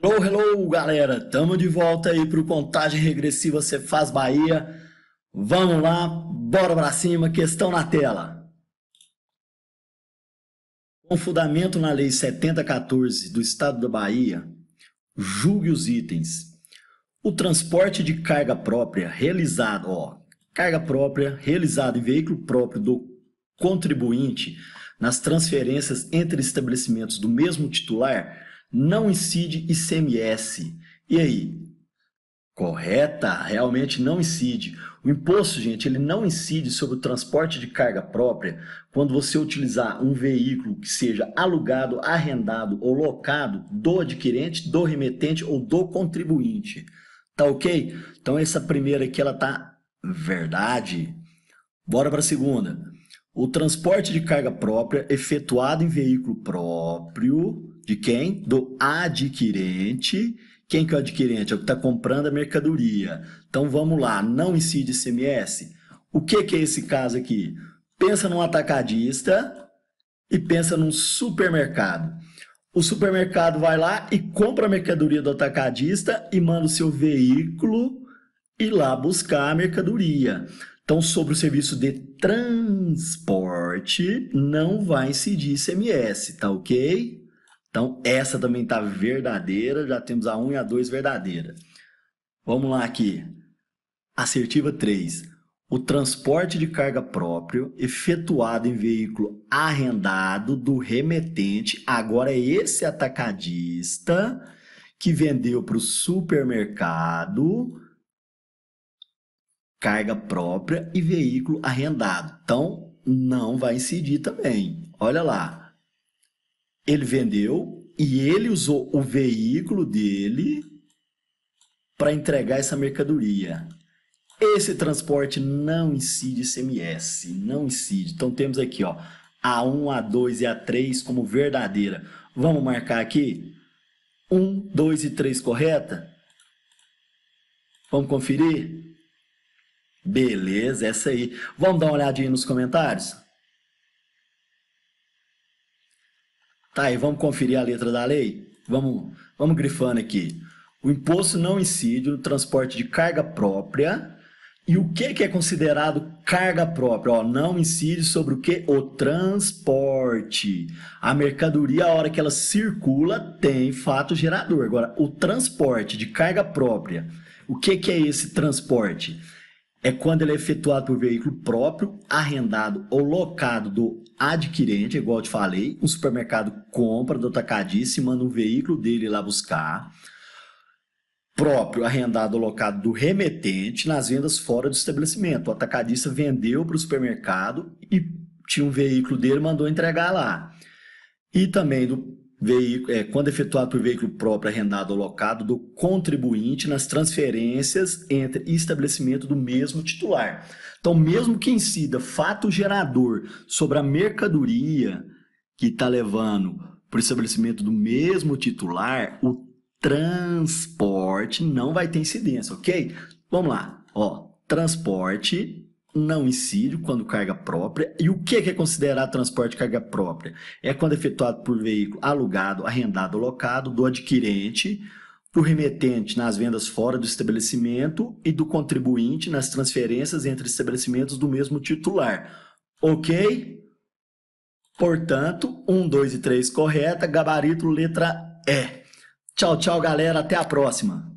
Hello, hello, galera! Tamo de volta aí pro Contagem Regressiva Você Faz Bahia. Vamos lá, bora pra cima, questão na tela. Com fundamento na Lei 7014 do Estado da Bahia, julgue os itens. O transporte de carga própria realizado, ó, carga própria realizado em veículo próprio do contribuinte nas transferências entre estabelecimentos do mesmo titular não incide ICMS. E aí? Correta, realmente não incide. O imposto, gente, ele não incide sobre o transporte de carga própria quando você utilizar um veículo que seja alugado, arrendado ou locado do adquirente, do remetente ou do contribuinte. Tá ok? Então essa primeira aqui ela tá verdade. Bora para a segunda. O transporte de carga própria efetuado em veículo próprio de quem? Do adquirente. Quem que é o adquirente? É o que está comprando a mercadoria. Então vamos lá, não incide ICMS. O que, que é esse caso aqui? Pensa num atacadista e pensa num supermercado. O supermercado vai lá e compra a mercadoria do atacadista e manda o seu veículo ir lá buscar a mercadoria. Então, sobre o serviço de transporte, não vai incidir ICMS, tá ok? Então, essa também tá verdadeira, já temos a 1 e a 2 verdadeira. Vamos lá aqui. Assertiva 3. O transporte de carga próprio efetuado em veículo arrendado do remetente, agora é esse atacadista que vendeu para o supermercado carga própria e veículo arrendado. Então, não vai incidir também. Olha lá. Ele vendeu e ele usou o veículo dele para entregar essa mercadoria. Esse transporte não incide CMS, não incide. Então temos aqui, ó, A1, A2 e A3 como verdadeira. Vamos marcar aqui 1, 2 e 3 correta? Vamos conferir? Beleza, essa aí. Vamos dar uma olhadinha nos comentários? Tá aí, vamos conferir a letra da lei? Vamos, vamos grifando aqui. O imposto não incide no transporte de carga própria. E o que, que é considerado carga própria? Ó, não incide sobre o que? O transporte. A mercadoria, a hora que ela circula, tem fato gerador. Agora, o transporte de carga própria. O que, que é esse transporte? é quando ele é efetuado por veículo próprio, arrendado ou locado do adquirente, igual eu te falei, o supermercado compra do atacadista e manda um veículo dele lá buscar, próprio, arrendado ou locado do remetente nas vendas fora do estabelecimento. O atacadista vendeu para o supermercado e tinha um veículo dele, mandou entregar lá. E também do veículo, é, quando efetuado por veículo próprio arrendado ou locado, do contribuinte nas transferências entre estabelecimento do mesmo titular. Então, mesmo que incida fato gerador sobre a mercadoria que está levando para o estabelecimento do mesmo titular, o transporte não vai ter incidência, ok? Vamos lá, ó, transporte não incide quando carga própria. E o é que é considerado transporte de carga própria? É quando é efetuado por veículo alugado, arrendado ou locado do adquirente, do remetente nas vendas fora do estabelecimento e do contribuinte nas transferências entre estabelecimentos do mesmo titular. Ok? Portanto, 1, um, 2 e 3 correta, gabarito letra E. Tchau, tchau, galera. Até a próxima.